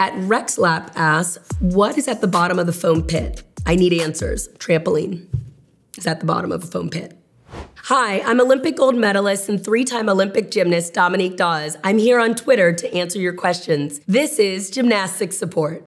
At RexLap asks, what is at the bottom of the foam pit? I need answers. Trampoline is at the bottom of a foam pit. Hi, I'm Olympic gold medalist and three time Olympic gymnast Dominique Dawes. I'm here on Twitter to answer your questions. This is Gymnastics Support.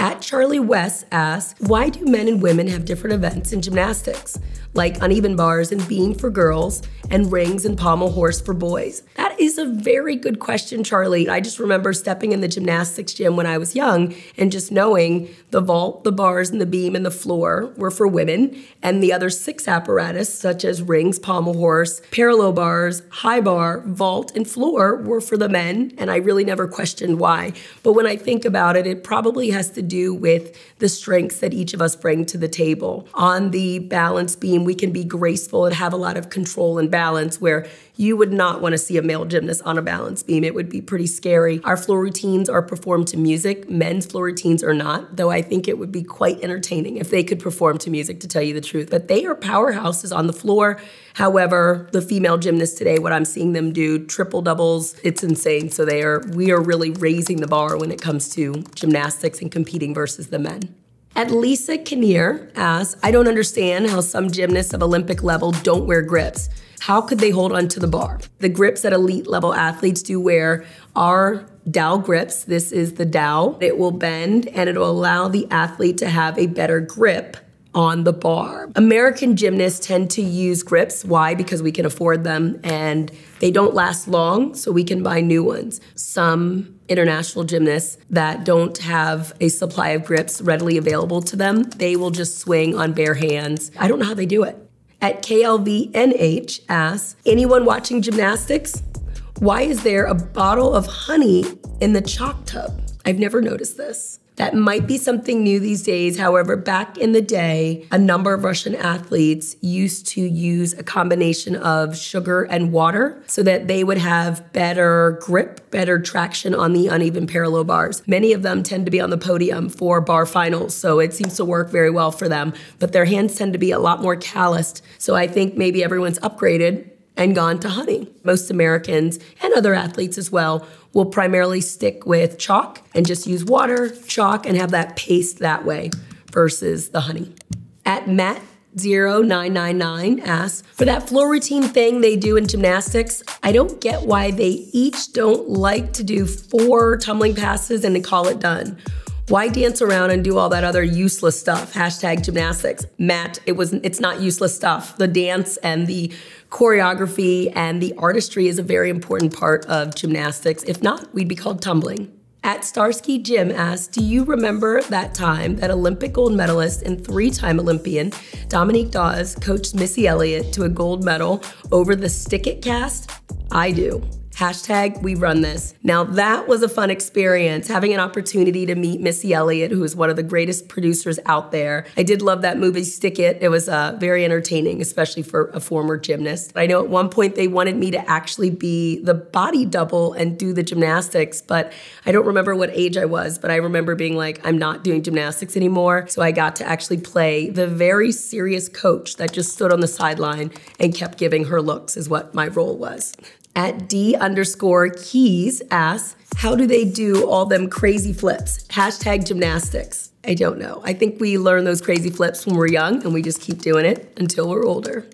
At Charlie West asks, why do men and women have different events in gymnastics, like uneven bars and beam for girls, and rings and pommel horse for boys? is is a very good question, Charlie. I just remember stepping in the gymnastics gym when I was young and just knowing the vault, the bars, and the beam and the floor were for women, and the other six apparatus, such as rings, pommel horse, parallel bars, high bar, vault, and floor, were for the men. And I really never questioned why. But when I think about it, it probably has to do with the strengths that each of us bring to the table. On the balance beam, we can be graceful and have a lot of control and balance where you would not want to see a male gymnast on a balance beam. It would be pretty scary. Our floor routines are performed to music. Men's floor routines are not, though I think it would be quite entertaining if they could perform to music, to tell you the truth. But they are powerhouses on the floor. However, the female gymnasts today, what I'm seeing them do, triple doubles, it's insane. So they are we are really raising the bar when it comes to gymnastics and competing versus the men. At Lisa Kinnear asks, I don't understand how some gymnasts of Olympic level don't wear grips. How could they hold onto the bar? The grips that elite level athletes do wear are dowel grips. This is the dowel. It will bend and it'll allow the athlete to have a better grip on the bar. American gymnasts tend to use grips. Why? Because we can afford them and they don't last long, so we can buy new ones. Some international gymnasts that don't have a supply of grips readily available to them, they will just swing on bare hands. I don't know how they do it at KLVNH asks Anyone watching gymnastics? Why is there a bottle of honey in the chalk tub? I've never noticed this. That might be something new these days. However, back in the day, a number of Russian athletes used to use a combination of sugar and water so that they would have better grip, better traction on the uneven parallel bars. Many of them tend to be on the podium for bar finals, so it seems to work very well for them, but their hands tend to be a lot more calloused. So I think maybe everyone's upgraded and gone to hunting. Most Americans and other athletes as well will primarily stick with chalk and just use water, chalk, and have that paste that way versus the honey. At Matt 0999 asks for that floor routine thing they do in gymnastics. I don't get why they each don't like to do four tumbling passes and they call it done. Why dance around and do all that other useless stuff? Hashtag gymnastics. Matt, it was it's not useless stuff. The dance and the choreography and the artistry is a very important part of gymnastics. If not, we'd be called tumbling. At Starsky Jim asks, do you remember that time that Olympic gold medalist and three-time Olympian Dominique Dawes coached Missy Elliott to a gold medal over the stick it cast? I do. Hashtag we run this. Now that was a fun experience, having an opportunity to meet Missy Elliott, who is one of the greatest producers out there. I did love that movie Stick It. It was uh, very entertaining, especially for a former gymnast. I know at one point they wanted me to actually be the body double and do the gymnastics, but I don't remember what age I was, but I remember being like, I'm not doing gymnastics anymore. So I got to actually play the very serious coach that just stood on the sideline and kept giving her looks, is what my role was at D underscore keys asks, how do they do all them crazy flips? Hashtag gymnastics. I don't know. I think we learn those crazy flips when we're young and we just keep doing it until we're older.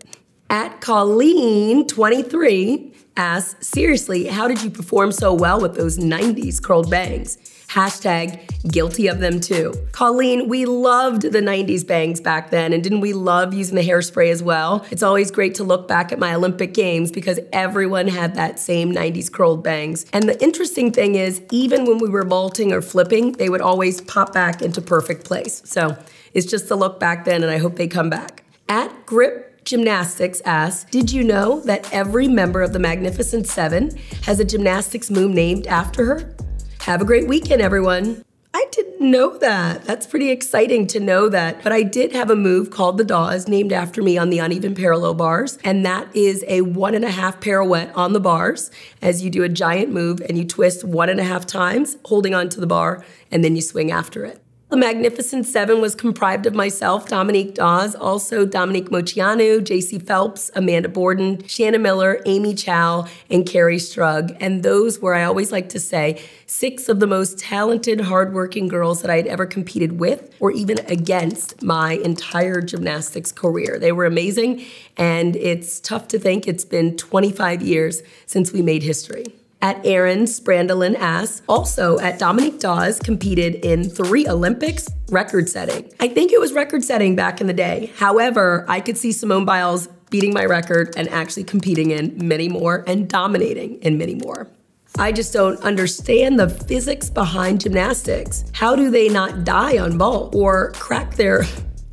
At Colleen23 asks, seriously, how did you perform so well with those 90s curled bangs? Hashtag guilty of them too. Colleen, we loved the 90s bangs back then, and didn't we love using the hairspray as well? It's always great to look back at my Olympic Games because everyone had that same 90s curled bangs. And the interesting thing is, even when we were vaulting or flipping, they would always pop back into perfect place. So it's just to look back then, and I hope they come back. At Grip Gymnastics asks Did you know that every member of the Magnificent Seven has a gymnastics move named after her? Have a great weekend, everyone. I didn't know that. That's pretty exciting to know that. But I did have a move called the Dawes named after me on the uneven parallel bars. And that is a one and a half pirouette on the bars as you do a giant move and you twist one and a half times, holding onto the bar, and then you swing after it. The Magnificent Seven was comprised of myself, Dominique Dawes, also Dominique Mociano, JC Phelps, Amanda Borden, Shanna Miller, Amy Chow, and Carrie Strug. And those were, I always like to say, six of the most talented, hardworking girls that I had ever competed with or even against my entire gymnastics career. They were amazing, and it's tough to think it's been 25 years since we made history at Aaron Sprandelin Ass, also at Dominic Dawes, competed in three Olympics, record setting. I think it was record setting back in the day. However, I could see Simone Biles beating my record and actually competing in many more and dominating in many more. I just don't understand the physics behind gymnastics. How do they not die on vault or crack their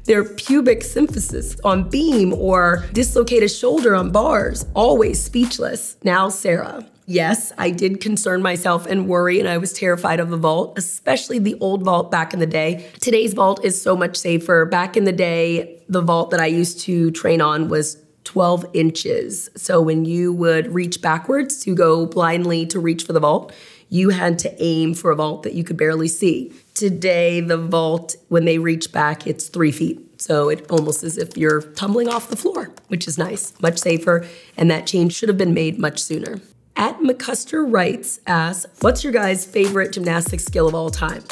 their pubic symphysis on beam or dislocate a shoulder on bars? Always speechless. Now Sarah yes, I did concern myself and worry, and I was terrified of the vault, especially the old vault back in the day. Today's vault is so much safer. Back in the day, the vault that I used to train on was 12 inches. So when you would reach backwards to go blindly to reach for the vault, you had to aim for a vault that you could barely see. Today, the vault, when they reach back, it's three feet. So it almost as if you're tumbling off the floor, which is nice, much safer. And that change should have been made much sooner. At McCuster writes asks, What's your guys' favorite gymnastics skill of all time?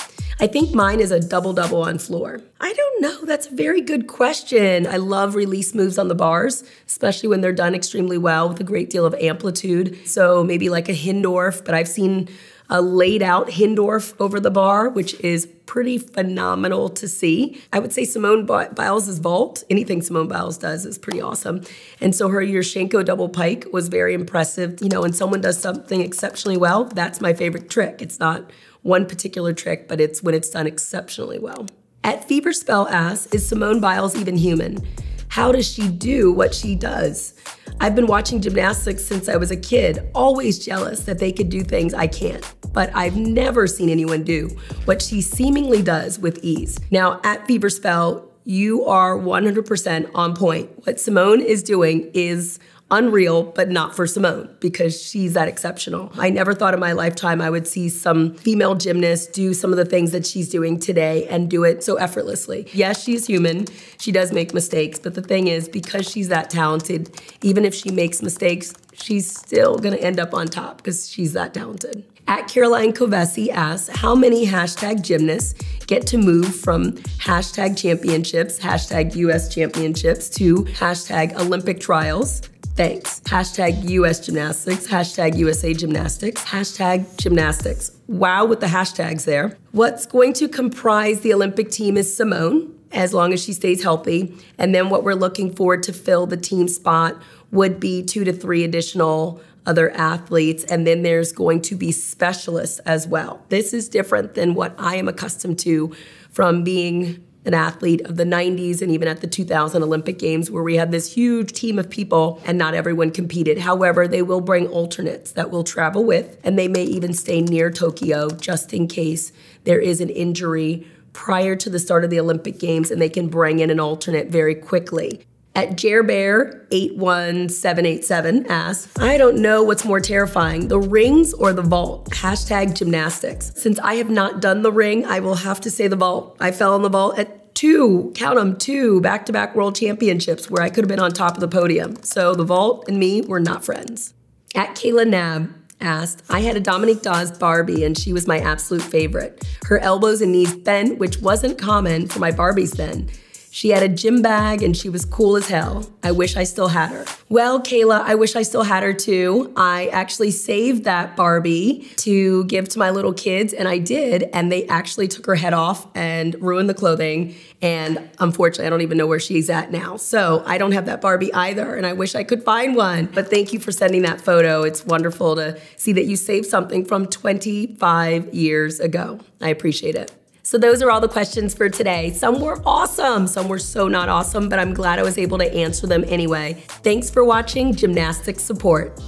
I think mine is a double double on floor. I don't know. That's a very good question. I love release moves on the bars, especially when they're done extremely well with a great deal of amplitude. So maybe like a Hindorf, but I've seen a laid out Hindorf over the bar, which is pretty phenomenal to see. I would say Simone Biles' vault, anything Simone Biles does is pretty awesome. And so her Yurchenko double pike was very impressive. You know, when someone does something exceptionally well, that's my favorite trick. It's not one particular trick, but it's when it's done exceptionally well. At Fever Spell asks, is Simone Biles even human? How does she do what she does? I've been watching gymnastics since I was a kid, always jealous that they could do things I can't but I've never seen anyone do what she seemingly does with ease. Now, at Feverspell, you are 100% on point. What Simone is doing is unreal, but not for Simone because she's that exceptional. I never thought in my lifetime I would see some female gymnast do some of the things that she's doing today and do it so effortlessly. Yes, she's human. She does make mistakes, but the thing is, because she's that talented, even if she makes mistakes, she's still gonna end up on top because she's that talented. At Caroline Covesi asks, how many hashtag gymnasts get to move from hashtag championships, hashtag US championships to hashtag Olympic trials? Thanks. Hashtag US gymnastics, hashtag USA gymnastics, hashtag gymnastics. Wow with the hashtags there. What's going to comprise the Olympic team is Simone, as long as she stays healthy. And then what we're looking forward to fill the team spot would be two to three additional other athletes. And then there's going to be specialists as well. This is different than what I am accustomed to from being an athlete of the 90s and even at the 2000 Olympic Games, where we had this huge team of people and not everyone competed. However, they will bring alternates that will travel with, and they may even stay near Tokyo just in case there is an injury prior to the start of the Olympic Games, and they can bring in an alternate very quickly. At JairBear81787 asks, I don't know what's more terrifying, the rings or the vault? Hashtag gymnastics. Since I have not done the ring, I will have to say the vault. I fell in the vault at two, count them, two back to back world championships where I could have been on top of the podium. So the vault and me were not friends. At Kayla Nab asked, I had a Dominique Dawes Barbie and she was my absolute favorite. Her elbows and knees bent, which wasn't common for my Barbies then. She had a gym bag and she was cool as hell. I wish I still had her. Well, Kayla, I wish I still had her too. I actually saved that Barbie to give to my little kids, and I did. And they actually took her head off and ruined the clothing. And unfortunately, I don't even know where she's at now. So I don't have that Barbie either, and I wish I could find one. But thank you for sending that photo. It's wonderful to see that you saved something from 25 years ago. I appreciate it. So those are all the questions for today. Some were awesome, some were so not awesome, but I'm glad I was able to answer them anyway. Thanks for watching Gymnastics Support.